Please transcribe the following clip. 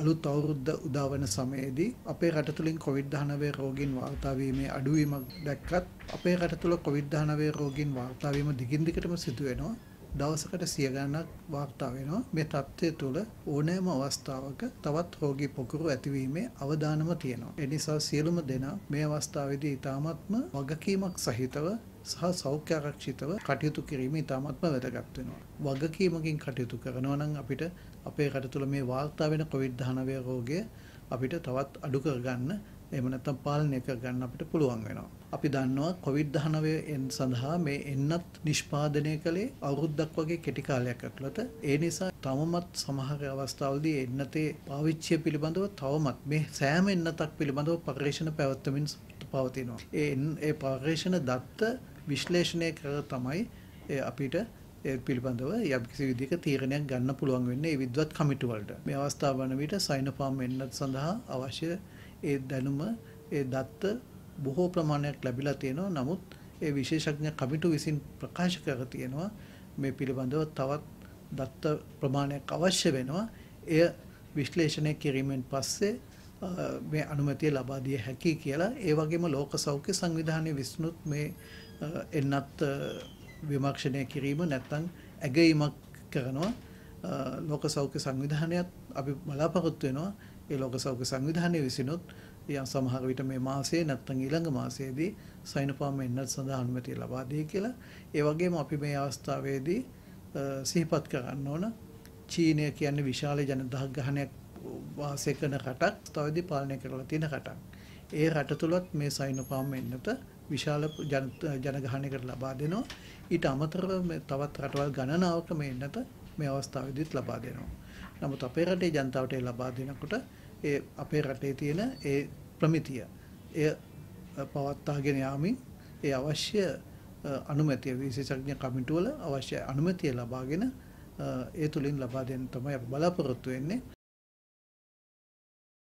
අලුත් අවුරුද්ද උදාවන සමයේදී අපේ රට තුලින් COVID-19 රෝගීන් වාර්තා වීමේ අඩුවීමක් දැක්කත් අපේ රට තුල COVID-19 රෝගීන් වාර්තා වීම දිගින් දිගටම සිදු වෙනවා. දවසකට සිය ගණනක් වාර්තා වෙනවා. මේ தත්ත්වය තුළ ඕනෑම අවස්ථාවක තවත් රෝගී පොකුරු ඇතිවීමේ අවදානම තියෙනවා. ඒ නිසා සියලුම දෙනා මේ අවස්ථාවේදී ඊ타මත්ම වගකීමක් සහිතව සහ සෞඛ්‍යාරක්ෂිතව කටයුතු කිරීම ඉතාමත්ම වැදගත් වෙනවා. වගකීමකින් කටයුතු කරනවා නම් අපිට අපේ රට තුළ මේ වාර්තා වෙන COVID-19 රෝගය අපිට තවත් අඩු කරගන්න එහෙම නැත්නම් පාලනය කරගන්න අපිට පුළුවන් වෙනවා. අපි දන්නවා COVID-19 සඳහා මේ එන්නත් නිෂ්පාදනය කළේ අවුරුද්දක් වගේ කෙටි කාලයක් ඇතුළත. ඒ නිසා තවමත් සමහර අවස්ථාවලදී එන්නතේ පාවිච්චිය පිළිබඳව තවමත් මේ සෑම එන්නතක් පිළිබඳව පරීක්ෂණ පැවැත්වමින් පවතිනවා. ඒ ඒ පරීක්ෂණ දත්ත විශ්ලේෂණය කර තමයි අපිට පිළිබඳව යම් කිසි විදිහක තීරණයක් ගන්න පුළුවන් වෙන්නේ ඒ විද්වත් කමිටු වලට. මේ අවස්ථාව වන විට සයිනෝෆාම් එන්නත් සඳහා අවශ්‍ය ඒ දැනුම ඒ දත්ත බොහෝ ප්‍රමාණයක් ලැබිලා තියෙනවා. නමුත් ඒ විශේෂඥ කමිටු විසින් ප්‍රකාශ කර තියෙනවා මේ පිළිබඳව තවත් දත්ත ප්‍රමාණයක් අවශ්‍ය වෙනවා. එය විශ්ලේෂණය කිරීමෙන් පස්සේ මේ අනුමැතිය ලබා දිය හැකි කියලා ඒ වගේම ලෝක සෞඛ්‍ය සංවිධානයේ විසුණුත් මේ එන්නත් විමර්ශනය කිරීම නැත්නම් ඇගීමක් කරනවා ලෝක සෞඛ්‍ය සංවිධානයත් අපි බලාපොරොත්තු වෙනවා ඒ ලෝක සෞඛ්‍ය සංවිධානය විසිනුත් යම් සමහර විට මේ මාසයේ නැත්නම් ඊළඟ මාසයේදී සයිනපාම් එන්නත් සඳහා අනුමැතිය ලබා දෙයි කියලා. ඒ වගේම අපි මේ අවස්ථාවේදී සිහිපත් කරන්න ඕන චීනය කියන්නේ විශාල ජනදහගහනයක් වාසය කරන රටක් තවදී පාලනය කරලා තියෙන රටක්. ඒ රට තුලත් මේ සයිනෝපාම් එන්නට විශාල ජනගහනයකට ලබා දෙනවා. ඊට අමතරව තවත් රටවල් ගණනාවක මේ එන්නට මේ අවස්ථාවේදීත් ලබා දෙනවා. නමුත් අපේ රටේ ජනතාවට ලබා දෙනකොට ඒ අපේ රටේ තියෙන ඒ ප්‍රමිතිය එය පවත්වාගෙන යාමින් ඒ අවශ්‍ය අනුමැතිය විශේෂඥ කමිටුවල අවශ්‍ය අනුමැතිය ලබාගෙන ඒ තුලින් ලබා දෙන්න තමයි අපි බලාපොරොත්තු වෙන්නේ.